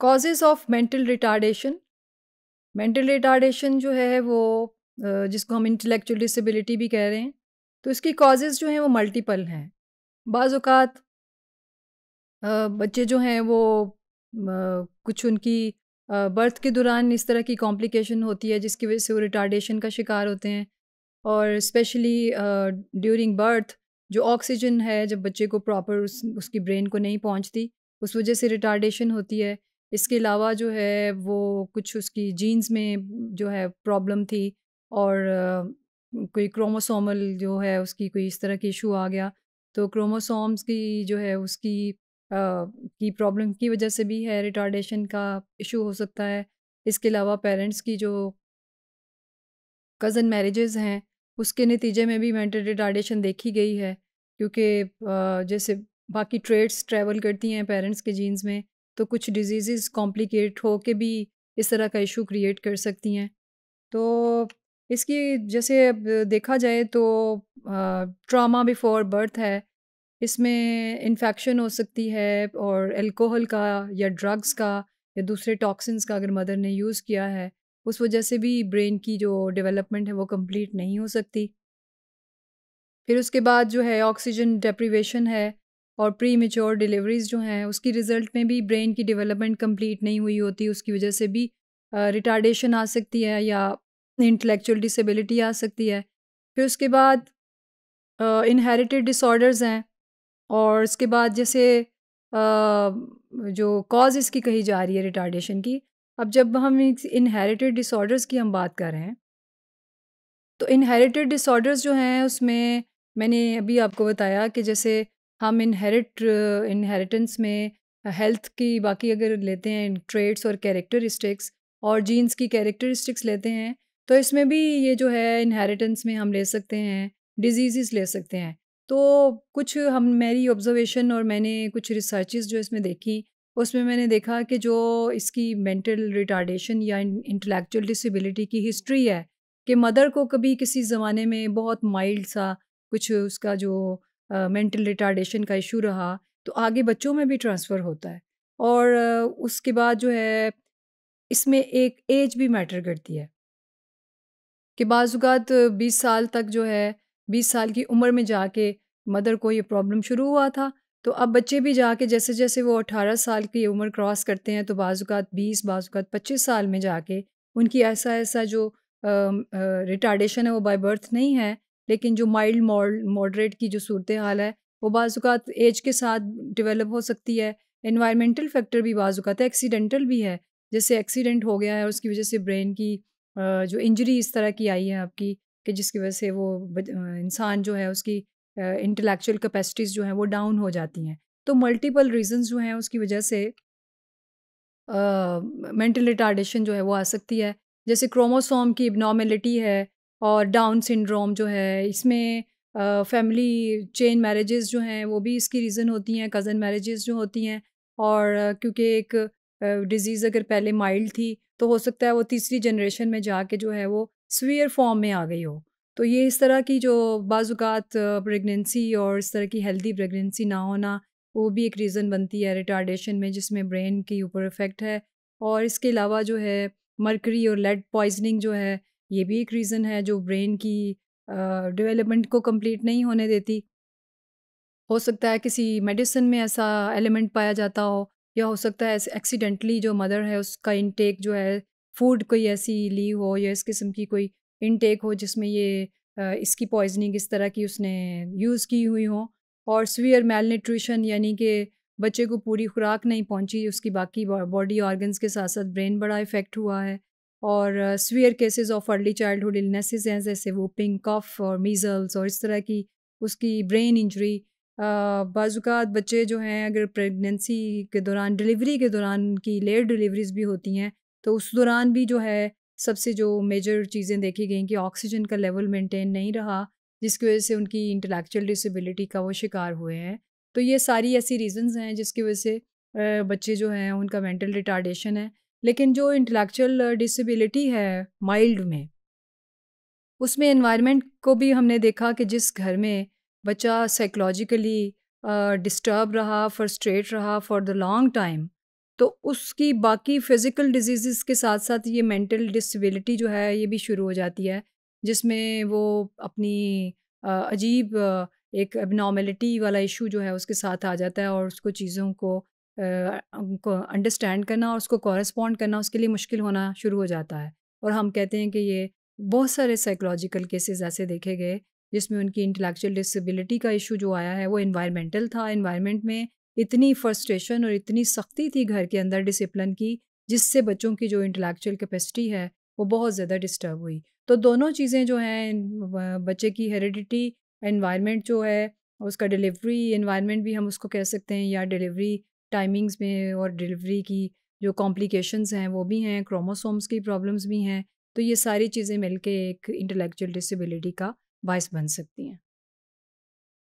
causes of mental retardation mental retardation जो है वो जिसको हम इंटेलेक्चुअल डिसेबिलिटी भी कह रहे हैं तो इसकी कॉजेज़ जो हैं वो मल्टीपल हैं बाज़ात बच्चे जो हैं वो कुछ उनकी बर्थ के दौरान इस तरह की कॉम्प्लिकेशन होती है जिसकी वजह से वो रिटार्डेशन का शिकार होते हैं और स्पेशली ड्यूरिंग बर्थ जो ऑक्सीजन है जब बच्चे को प्रॉपर उस उसकी ब्रेन को नहीं पहुंचती उस वजह से रिटार्डेशन होती है इसके अलावा जो है वो कुछ उसकी जीन्स में जो है प्रॉब्लम थी और कोई क्रोमोसोमल जो है उसकी कोई इस तरह की इशू आ गया तो क्रोमोसोम्स की जो है उसकी आ, की प्रॉब्लम की वजह से भी है रिटार्डेशन का इशू हो सकता है इसके अलावा पेरेंट्स की जो कज़न मैरिजेज़ हैं उसके नतीजे में भी मेंटल रिटार्डेशन देखी गई है क्योंकि जैसे बाकी ट्रेड्स ट्रैवल करती हैं पेरेंट्स के जीन्स में तो कुछ डिजीज़ कॉम्प्लिकेट हो के भी इस तरह का इशू क्रिएट कर सकती हैं तो इसकी जैसे देखा जाए तो ट्रामा बिफोर बर्थ है इसमें इन्फेक्शन हो सकती है और अल्कोहल का या ड्रग्स का या दूसरे टॉक्सिन्स का अगर मदर ने यूज़ किया है उस वजह से भी ब्रेन की जो डेवलपमेंट है वो कंप्लीट नहीं हो सकती फिर उसके बाद जो है ऑक्सीजन डेप्रीवेशन है और प्री मेच्योर डिलीवरीज़ जो हैं उसकी रिज़ल्ट में भी ब्रेन की डेवलपमेंट कंप्लीट नहीं हुई होती उसकी वजह से भी रिटार्डेशन आ सकती है या इंटेलेक्चुअल डिसेबिलिटी आ सकती है फिर उसके बाद इनहेरिटेड डिसऑर्डर्स हैं और इसके बाद जैसे uh, जो कॉज इसकी कही जा रही है रिटार्डेशन की अब जब हम इनहेरिटेड डिसऑर्डर्स की हम बात कर रहे हैं तो इनहेरिटेड डिसऑर्डर्स जो हैं उसमें मैंने अभी आपको बताया कि जैसे हम इनहेरिट इनहेरिटेंस uh, में हेल्थ uh, की बाकी अगर लेते हैं ट्रेड्स और कैरेक्टरिस्टिक्स और जीन्स की कैरेक्टरिस्टिक्स लेते हैं तो इसमें भी ये जो है इनहेरिटेंस में हम ले सकते हैं डिजीज़ ले सकते हैं तो कुछ हम मेरी ऑब्जर्वेशन और मैंने कुछ रिसर्चेस जो इसमें देखी उसमें मैंने देखा कि जो इसकी मेंटल रिटार्डेशन या इंटेलेक्चुअल डिसेबिलिटी की हिस्ट्री है कि मदर को कभी किसी ज़माने में बहुत माइल्ड सा कुछ उसका जो मेंटल रिटार्डेशन का इशू रहा तो आगे बच्चों में भी ट्रांसफ़र होता है और uh, उसके बाद जो है इसमें एक एज भी मैटर करती है कि बाज़ात बीस साल तक जो है बीस साल की उम्र में जाके मदर को ये प्रॉब्लम शुरू हुआ था तो अब बच्चे भी जाके जैसे जैसे वो अठारह साल की उम्र क्रॉस करते हैं तो बाज़ात बीस बाज़ात पच्चीस साल में जाके उनकी ऐसा ऐसा जो रिटार्डेशन है वो बाय बर्थ नहीं है लेकिन जो माइल्ड मॉडरेट की जो सूरत हाल है वो बाज़ात एज के साथ डिवेलप हो सकती है इन्वायरमेंटल फैक्टर भी बाज़ात एक्सीडेंटल भी है जैसे एक्सीडेंट हो गया है उसकी वजह से ब्रेन की जो इंजरी इस तरह की आई है आपकी कि जिसकी वजह से वो इंसान जो है उसकी इंटेलेक्चुअल कैपेसिटीज़ जो हैं वो डाउन हो जाती हैं तो मल्टीपल रीजंस जो हैं उसकी वजह से मेंटल uh, रिटार्डेशन जो है वो आ सकती है जैसे क्रोमोसोम की इबनॉर्मेलिटी है और डाउन सिंड्रोम जो है इसमें फैमिली चेन मैरिजेस जो हैं वो भी इसकी रीज़न होती हैं कज़न मैरिजेस जो होती हैं और क्योंकि एक डिज़ीज़ अगर पहले माइल्ड थी तो हो सकता है वो तीसरी जनरेशन में जाके जो है वो स्वीयर फॉर्म में आ गई हो तो ये इस तरह की जो बाज़ात प्रेगनेंसी और इस तरह की हेल्दी प्रेगनेंसी ना होना वो भी एक रीज़न बनती है रिटार्डेशन में जिसमें ब्रेन के ऊपर इफ़ेक्ट है और इसके अलावा जो है मरकरी और लेड पॉइजनिंग जो है ये भी एक रीज़न है जो ब्रेन की डेवलपमेंट को कंप्लीट नहीं होने देती हो सकता है किसी मेडिसिन में ऐसा एलिमेंट पाया जाता हो या हो सकता है एक्सीडेंटली जो मदर है उसका इनटेक जो है फूड कोई ऐसी ली हो या इस किस्म की कोई इनटेक हो जिसमें ये इसकी पॉइजनिंग इस तरह की उसने यूज़ की हुई हो और सीवियर मेल न्यूट्रिशन यानी कि बच्चे को पूरी खुराक नहीं पहुंची उसकी बाकी बॉडी ऑर्गन्स के साथ साथ ब्रेन बड़ा इफ़ेक्ट हुआ है और severe cases of early childhood illnesses हैं जैसे वो पिंक कफ और मीज़ल्स और इस तरह की उसकी ब्रेन इंजरी बाज़ात बच्चे जो हैं अगर प्रेगनेंसी के दौरान डिलीवरी के दौरान की लेट डिलीवरीज भी होती हैं तो उस दौरान भी जो है सबसे जो मेजर चीज़ें देखी गई कि ऑक्सीजन का लेवल मेंटेन नहीं रहा जिसकी वजह से उनकी इंटेलेक्चुअल डिसेबिलिटी का वो शिकार हुए हैं तो ये सारी ऐसी रीजंस हैं जिसकी वजह से बच्चे जो हैं उनका मेंटल रिटार्डेशन है लेकिन जो इंटेलेक्चुअल डिसेबिलिटी uh, है माइल्ड में उसमें एनवायरनमेंट को भी हमने देखा कि जिस घर में बच्चा साइकोलॉजिकली डिस्टर्ब uh, रहा फ्रस्ट्रेट रहा फॉर द लॉन्ग टाइम तो उसकी बाकी फिज़िकल डिजीज़ के साथ साथ ये मेंटल डिसेबिलिटी जो है ये भी शुरू हो जाती है जिसमें वो अपनी uh, अजीब एक एबनॉर्मेलिटी वाला इशू जो है उसके साथ आ जाता है और उसको चीज़ों को अंडरस्टैंड करना और उसको कॉरेस्पॉन्ड करना उसके लिए मुश्किल होना शुरू हो जाता है और हम कहते हैं कि ये बहुत सारे साइकोलॉजिकल केसेस ऐसे देखे गए जिसमें उनकी इंटेलेक्चुअल डिसेबिलिटी का इशू जो आया है वो इन्वायरमेंटल था इन्वायरमेंट में इतनी फर्स्ट्रेशन और इतनी सख्ती थी घर के अंदर डिसिप्लिन की जिससे बच्चों की जो इंटेलेक्चुअल कैपेसिटी है वो बहुत ज़्यादा डिस्टर्ब हुई तो दोनों चीज़ें जो हैं बच्चे की हेरिडिटी इन्वायरमेंट जो है उसका डिलीवरी इन्वायरमेंट भी हम उसको कह सकते हैं या डिलीवरी टाइमिंग्स में और डिलीवरी की जो कॉम्प्लिकेशंस हैं वो भी हैं क्रोमोसोम्स की प्रॉब्लम्स भी हैं तो ये सारी चीज़ें मिलके एक इंटेलेक्चुअल डिसेबिलिटी का बायस बन सकती हैं